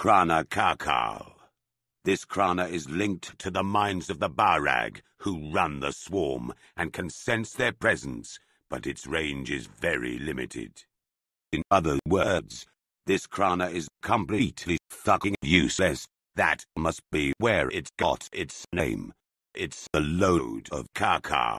Krana Karkal. This Krana is linked to the minds of the Barag, who run the swarm and can sense their presence, but its range is very limited. In other words, this Krana is completely fucking useless. That must be where it got its name. It's the load of Karkal.